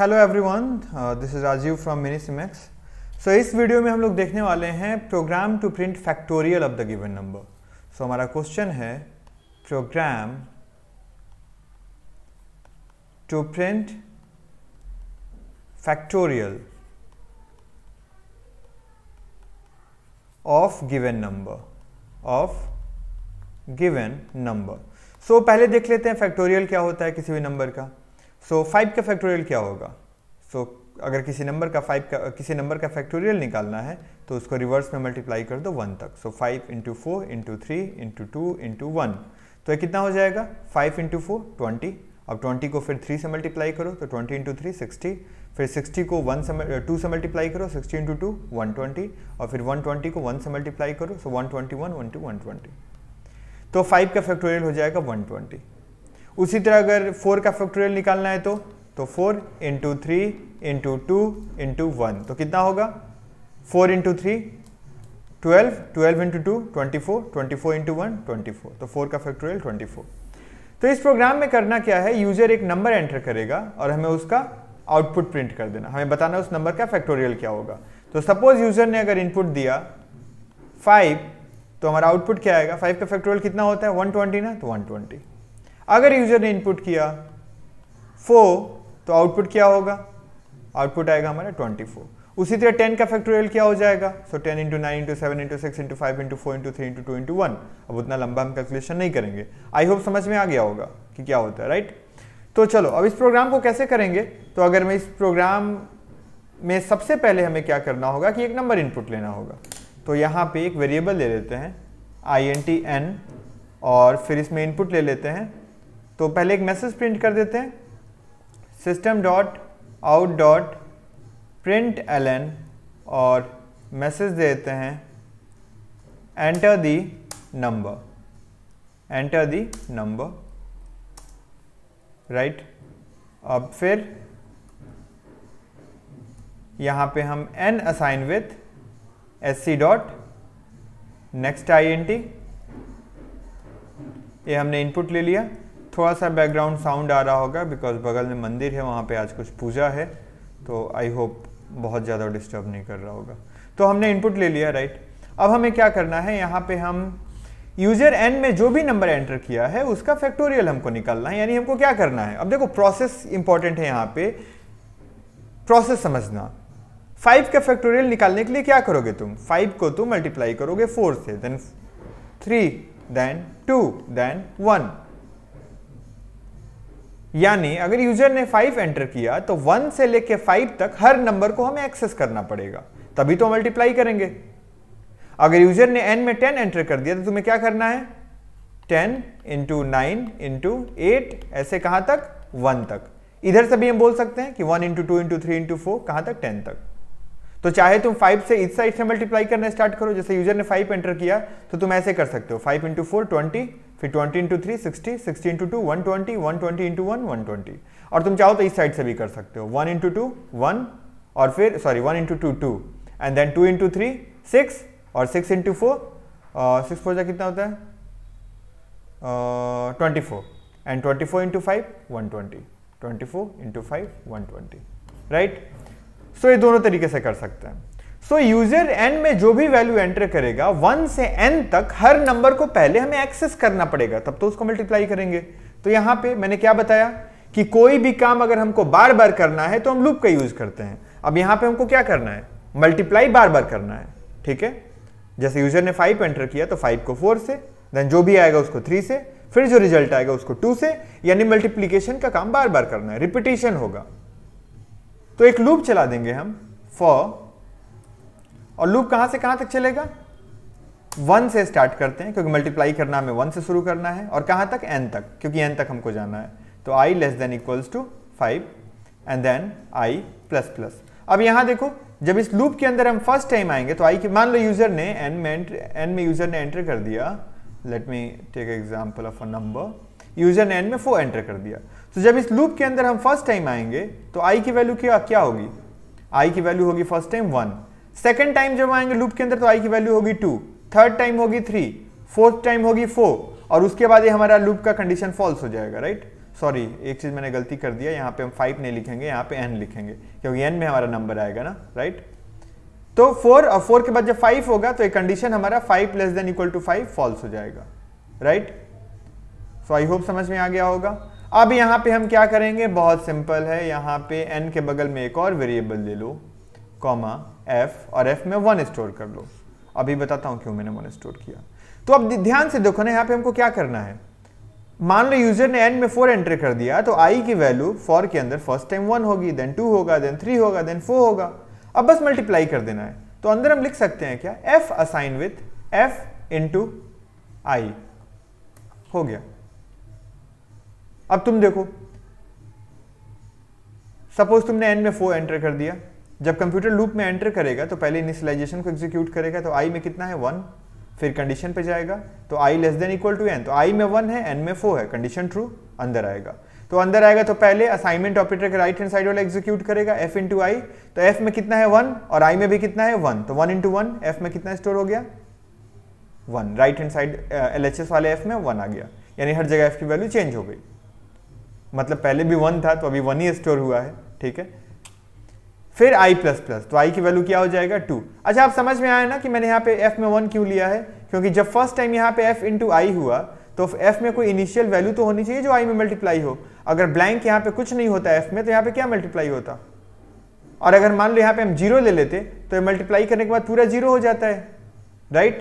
hello everyone this is Rajiv from mini सिमेक्स so इस video में हम लोग देखने वाले हैं program to print factorial of the given number so हमारा क्वेश्चन है program to print factorial of given number of given number so पहले देख लेते हैं फैक्टोरियल क्या होता है किसी भी नंबर का सो so, फाइव का फैक्टोरियल क्या होगा सो so, अगर किसी नंबर का फाइव का किसी नंबर का फैक्टोरियल निकालना है तो उसको रिवर्स में मल्टीप्लाई कर दो वन तक so five into four into three into two into one तो ये कितना हो जाएगा फाइव इंटू फोर ट्वेंटी अब ट्वेंटी को फिर थ्री से मल्टीप्लाई करो तो ट्वेंटी इंटू थ्री सिक्सटी फिर सिक्सटी को वन से टू से मल्टीप्लाई करो sixty into two one twenty और फिर वन ट्वेंटी को वन से मल्टीप्लाई करो so one twenty one one two one twenty तो फाइव का फैक्टोरियल हो जाएगा वन ट्वेंटी उसी तरह अगर फोर का फैक्टोरियल निकालना है तो तो four into three into two into one तो कितना होगा four into three twelve twelve into two twenty four twenty four into one twenty four तो फोर का फैक्टोरियल ट्वेंटी फोर तो इस प्रोग्राम में करना क्या है यूजर एक नंबर एंटर करेगा और हमें उसका आउटपुट प्रिंट कर देना हमें बताना उस नंबर का फैक्टोरियल क्या होगा तो सपोज यूजर ने अगर इनपुट दिया फाइव तो हमारा आउटपुट क्या आएगा फाइव का फैक्टोरियल कितना होता है वन ट्वेंटी ना तो वन ट्वेंटी अगर यूजर ने इनपुट किया फोर तो आउटपुट क्या होगा आउटपुट आएगा हमारा ट्वेंटी फोर उसी तरह टेन का फैक्टोरियल क्या हो जाएगा so ten into nine into seven into six into five into four into three into two into one अब उतना लंबा हम कैलकुलेशन नहीं करेंगे आई होप समझ में आ गया होगा कि क्या होता है राइट तो चलो अब इस प्रोग्राम को कैसे करेंगे तो अगर मैं इस प्रोग्राम में सबसे पहले हमें क्या करना होगा कि एक नंबर इनपुट लेना होगा तो यहाँ पे एक वेरिएबल ले लेते हैं आई एन टी एन और फिर इसमें इनपुट ले लेते हैं तो पहले एक मैसेज प्रिंट कर देते हैं system dot out dot print L N और मैसेज देते हैं enter the number enter the number right अब फिर यहां पे हम N assign with S C dot next I N T ये हमने इनपुट ले लिया थोड़ा सा बैकग्राउंड साउंड आ रहा होगा बिकॉज बगल में मंदिर है वहाँ पे आज कुछ पूजा है तो आई होप बहुत ज़्यादा डिस्टर्ब नहीं कर रहा होगा तो हमने इनपुट ले लिया राइट अब हमें क्या करना है यहाँ पे हम यूजर एन में जो भी नंबर एंटर किया है उसका फैक्टोरियल हमको निकालना है यानी हमको क्या करना है अब देखो प्रोसेस इंपॉर्टेंट है यहाँ पे प्रोसेस समझना फाइव का फैक्टोरियल निकालने के लिए क्या करोगे तुम फाइव को तुम तो मल्टीप्लाई करोगे फोर से then three then two then one यानी अगर यूजर ने फाइव एंटर किया तो वन से लेके फाइव तक हर नंबर को हमें एक्सेस करना पड़ेगा तभी तो मल्टीप्लाई करेंगे अगर यूजर ने एन में टेन एंटर कर दिया तो तुम्हें क्या करना है ten into nine into eight ऐसे कहां तक वन तक इधर से भी हम बोल सकते हैं कि one into two into three into four कहां तक टेन तक तो चाहे तुम फाइव से इस साइड से मल्टीप्लाई करना स्टार्ट करो जैसे यूजर ने फाइव एंटर किया तो तुम ऐसे कर सकते हो फाइव इंटू फोर ट्वेंटी फिर 20 into three sixty sixty into two one twenty one twenty into one one twenty और तुम चाहो तो इस साइड से भी कर सकते हो वन इंटू टू वन और फिर sorry one into two two and then two into three six और six into four six four का कितना होता है twenty four and twenty four into five one twenty twenty four into five one twenty right so ये दोनों तरीके से कर सकते हैं तो यूजर एन में जो भी वैल्यू एंटर करेगा वन से एन तक हर नंबर को पहले हमें एक्सेस करना पड़ेगा तब तो उसको मल्टीप्लाई करेंगे तो यहां पे मैंने क्या बताया कि कोई भी काम अगर हमको बार बार करना है तो हम लूप का यूज करते हैं अब यहां पे हमको क्या करना है मल्टीप्लाई बार बार करना है ठीक है जैसे यूजर ने फाइव एंटर किया तो फाइव को फोर से देन जो भी आएगा उसको थ्री से फिर जो रिजल्ट आएगा उसको टू से यानी मल्टीप्लीकेशन का काम बार बार करना है रिपीटेशन होगा तो एक लूप चला देंगे हम फॉर और लूप कहां से कहां तक चलेगा वन से स्टार्ट करते हैं क्योंकि मल्टीप्लाई करना हमें वन से शुरू करना है और कहां तक एन तक क्योंकि एन तक हमको जाना है तो i less than equals to five and then i plus plus अब यहां देखो जब इस लूप के अंदर हम फर्स्ट टाइम आएंगे तो आई के मान लो यूजर ने एन में एन में यूजर ने एंटर कर दिया let me take example of a number user ने एन में फोर एंटर कर दिया तो जब इस लूप के अंदर हम फर्स्ट टाइम आएंगे तो आई की वैल्यू क्या क्या होगी आई की वैल्यू होगी first time one second time जब आएंगे लूप के अंदर तो आई की वैल्यू होगी टू थर्ड टाइम होगी थ्री फोर्थ टाइम होगी फोर और उसके बाद ये हमारा लूप का कंडीशन फॉल्स हो जाएगा राइट सॉरी एक चीज़ मैंने गलती कर दिया यहाँ पे हम फाइव नहीं लिखेंगे यहाँ पे एन लिखेंगे क्योंकि एन में हमारा नंबर आएगा ना राइट तो फोर और फोर के बाद जब फाइव होगा तो एक कंडीशन हमारा five less than equal to five false हो जाएगा राइट सो आई होप समझ में आ गया होगा अब यहाँ पे हम क्या करेंगे बहुत सिंपल है यहाँ पे एन के बगल में एक और वेरिएबल ले लो कॉमा एफ और एफ में वन स्टोर कर लो अभी बताता हूं क्यों मैंने वन स्टोर किया तो अब ध्यान से देखो ना यहां पे हमको क्या करना है मान लो यूजर ने एन में फोर एंटर कर दिया तो आई की वैल्यू फोर के अंदर फर्स्ट टाइम वन होगी देन टू होगा देन थ्री होगा देन फोर होगा अब बस मल्टीप्लाई कर देना है तो अंदर हम लिख सकते हैं क्या f assign with f into i हो गया अब तुम देखो सपोज तुमने एन में फोर एंटर कर दिया जब कंप्यूटर लूप में एंटर करेगा तो पहले इनिशलाइजेशन को एग्जीक्यूट करेगा तो आई में कितना है वन फिर कंडीशन पे जाएगा तो i less than equal to n तो आई में वन है एन में फोर है कंडीशन ट्रू अंदर आएगा तो अंदर आएगा तो पहले असाइनमेंट ऑपरेटर के राइट हैंड साइड वाला एग्जीक्यूट करेगा एफ इंटू आई तो एफ में कितना है वन और आई में भी कितना है वन तो वन इंटू वन एफ में कितना स्टोर हो गया one right hand side L H S वाले एफ में वन आ गया यानी हर जगह एफ की वैल्यू चेंज हो गई मतलब पहले भी वन था तो अभी वन ही स्टोर हुआ है ठीक है फिर i प्लस प्लस तो i की वैल्यू क्या हो जाएगा टू अच्छा आप समझ में आया ना कि मैंने यहाँ पे f में वन क्यों लिया है क्योंकि जब फर्स्ट टाइम यहाँ पे f इंटू आई हुआ तो f में कोई इनिशियल वैल्यू तो होनी चाहिए जो i में मल्टीप्लाई हो अगर ब्लैंक यहाँ पे कुछ नहीं होता f में तो यहाँ पे क्या मल्टीप्लाई होता और अगर मान लो यहाँ पे हम जीरो ले लेते तो मल्टीप्लाई करने के बाद पूरा जीरो हो जाता है राइट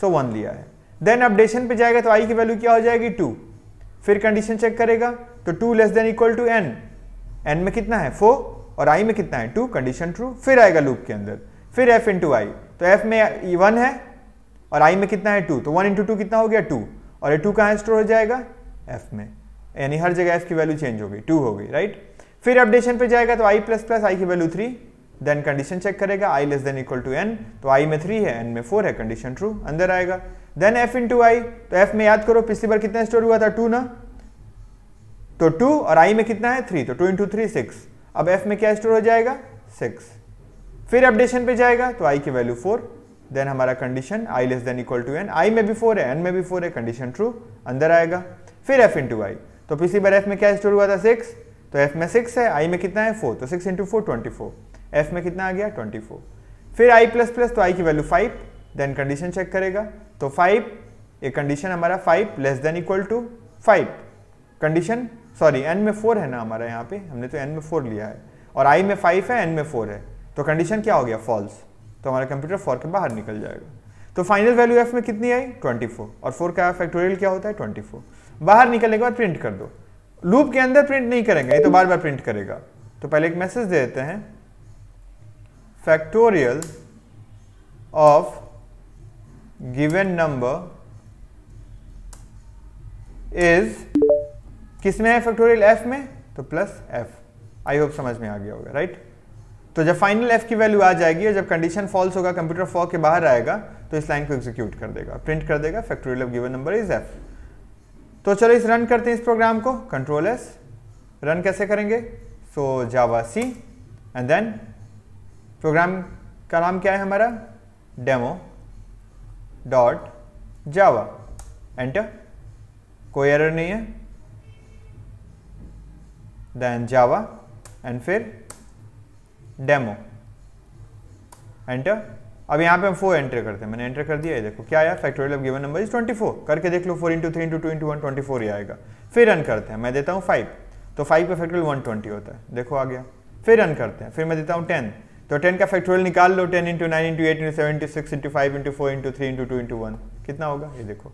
सो वन लिया है देन अपडेशन पे जाएगा तो आई की वैल्यू क्या हो जाएगी टू फिर कंडीशन चेक करेगा तो two less than equal to n n में कितना है फोर और आई में कितना है टू कंडीशन ट्रू फिर आएगा लूप के अंदर फिर एफ इंटू आई तो एफ में वन e है और आई में कितना है टू तो वन इंटू टू कितना हो गया टू और ये टू कहाँ स्टोर हो जाएगा एफ में यानी हर जगह एफ की वैल्यू चेंज हो गई टू हो गई राइट फिर अपडेशन पे जाएगा तो आई प्लस प्लस आई की value three then condition check करेगा i less than equal to n तो आई में थ्री है एन में फोर है कंडीशन ट्रू अंदर आएगा देन एफ इंटू आई तो एफ में याद करो पिछली बार कितना स्टोर हुआ था टू ना तो टू और आई में कितना है थ्री तो टू इंटू थ्री सिक्स अब एफ में क्या स्टोर हो जाएगा सिक्स फिर अपडेशन पे जाएगा तो आई की वैल्यू फोर देन हमारा condition i less than equal to n i में भी फोर है एन में भी फोर है कंडीशन ट्रू अंदर आएगा फिर एफ इंटू आई तो पिछली बार एफ में क्या स्टोर हुआ था सिक्स तो एफ में सिक्स है आई में कितना है फोर तो six into four twenty four f में कितना आ गया ट्वेंटी फोर फिर आई प्लस प्लस तो आई की value five then condition check करेगा तो फाइव ये कंडीशन हमारा five less than equal to five condition sorry n में फोर है ना हमारा यहाँ पे हमने तो एन में फोर लिया है और आई में फाइव है एन में फोर है तो कंडीशन क्या हो गया फॉल्स तो हमारा कंप्यूटर फोर के बाहर निकल जाएगा तो फाइनल वैल्यू एफ में कितनी आई 24 और फोर का फैक्टोरियल क्या होता है 24 बाहर निकलने के बाद प्रिंट कर दो लूप के अंदर प्रिंट नहीं करेंगे ये तो बार बार प्रिंट करेगा तो पहले एक मैसेज दे देते हैं factorial of given number is किस में है फैक्टोरियल एफ में तो प्लस एफ आई होप समझ में आ गया होगा राइट तो जब फाइनल एफ की वैल्यू आ जाएगी जब कंडीशन फॉल्स होगा कंप्यूटर फॉर के बाहर आएगा तो इस लाइन को एग्जीक्यूट कर देगा प्रिंट कर देगा factorial of given number is f तो चलो इस रन करते हैं इस प्रोग्राम को कंट्रोल एस रन कैसे करेंगे so Java C and then program का नाम क्या है हमारा डेमो डॉट जावा एंटर कोई एरर नहीं है देन जावा एंड फिर डेमो एंटर अब यहाँ पे हम फोर एंटर करते हैं मैंने एंटर कर दिया ये देखो क्या आया factorial of given number is 24 करके देख लो 4 into three into two into one twenty four ही आएगा फिर रन करते हैं मैं देता हूँ 5 तो 5 का फैक्टोरियल 120 होता है देखो आ गया फिर रन करते हैं फिर मैं देता हूँ 10 तो 10 का फैक्टोरियल निकाल लो 10 into nine into eight into seven six into five into four into three into two into one कितना होगा ये देखो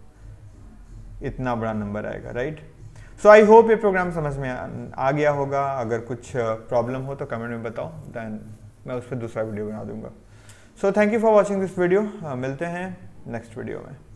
इतना बड़ा नंबर आएगा राइट सो आई होप ये प्रोग्राम समझ में आ, गया होगा अगर कुछ प्रॉब्लम uh, हो तो कमेंट में बताओ दैन मैं उस पर दूसरा वीडियो बना दूंगा so thank you for watching this video मिलते हैं नेक्स्ट वीडियो में